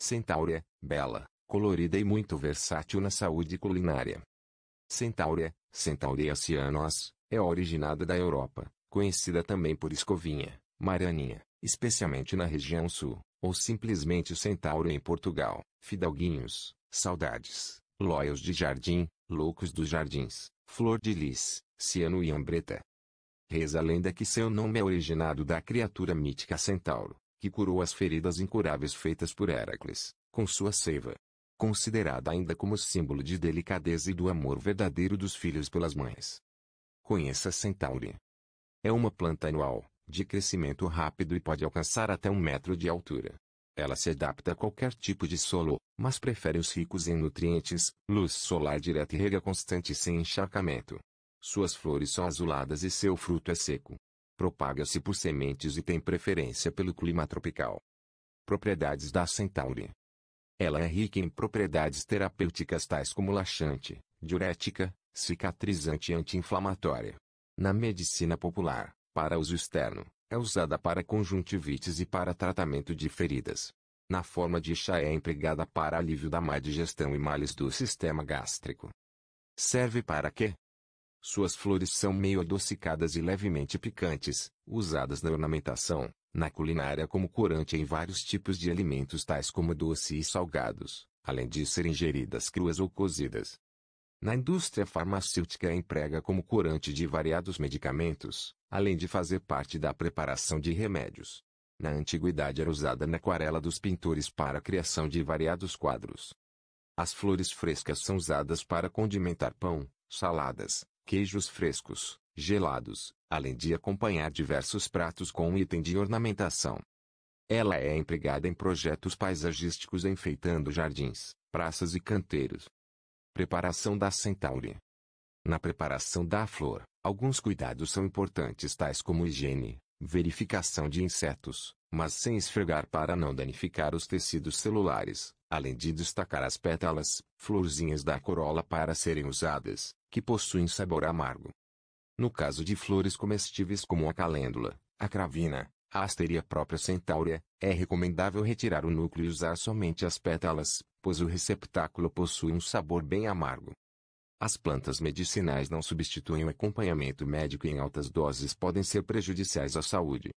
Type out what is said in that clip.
Centaurea, bela, colorida e muito versátil na saúde culinária. Centáurea, Centaurea cianos, é originada da Europa, conhecida também por escovinha, maraninha, especialmente na região sul, ou simplesmente centauro em Portugal, fidalguinhos, saudades, lóios de jardim, loucos dos jardins, flor de lis, ciano e ambreta. Reza a lenda que seu nome é originado da criatura mítica centauro, que curou as feridas incuráveis feitas por Heracles, com sua seiva. Considerada ainda como símbolo de delicadeza e do amor verdadeiro dos filhos pelas mães. Conheça a Centauri. É uma planta anual, de crescimento rápido e pode alcançar até um metro de altura. Ela se adapta a qualquer tipo de solo, mas prefere os ricos em nutrientes, luz solar direta e rega constante sem encharcamento. Suas flores são azuladas e seu fruto é seco. Propaga-se por sementes e tem preferência pelo clima tropical. Propriedades da Centauri. Ela é rica em propriedades terapêuticas tais como laxante, diurética, cicatrizante e anti-inflamatória. Na medicina popular, para uso externo, é usada para conjuntivites e para tratamento de feridas. Na forma de chá é empregada para alívio da má digestão e males do sistema gástrico. Serve para quê? Suas flores são meio adocicadas e levemente picantes, usadas na ornamentação, na culinária como corante em vários tipos de alimentos tais como doce e salgados, além de serem ingeridas cruas ou cozidas. Na indústria farmacêutica emprega como corante de variados medicamentos, além de fazer parte da preparação de remédios. Na antiguidade era usada na aquarela dos pintores para a criação de variados quadros. As flores frescas são usadas para condimentar pão, saladas, queijos frescos, gelados, além de acompanhar diversos pratos com um item de ornamentação. Ela é empregada em projetos paisagísticos enfeitando jardins, praças e canteiros. Preparação da centaure. Na preparação da flor, alguns cuidados são importantes tais como higiene, verificação de insetos, mas sem esfregar para não danificar os tecidos celulares, além de destacar as pétalas, florzinhas da corola para serem usadas, que possuem sabor amargo. No caso de flores comestíveis como a calêndula, a cravina, a asteria própria centáurea, é recomendável retirar o núcleo e usar somente as pétalas, pois o receptáculo possui um sabor bem amargo. As plantas medicinais não substituem o acompanhamento médico e em altas doses podem ser prejudiciais à saúde.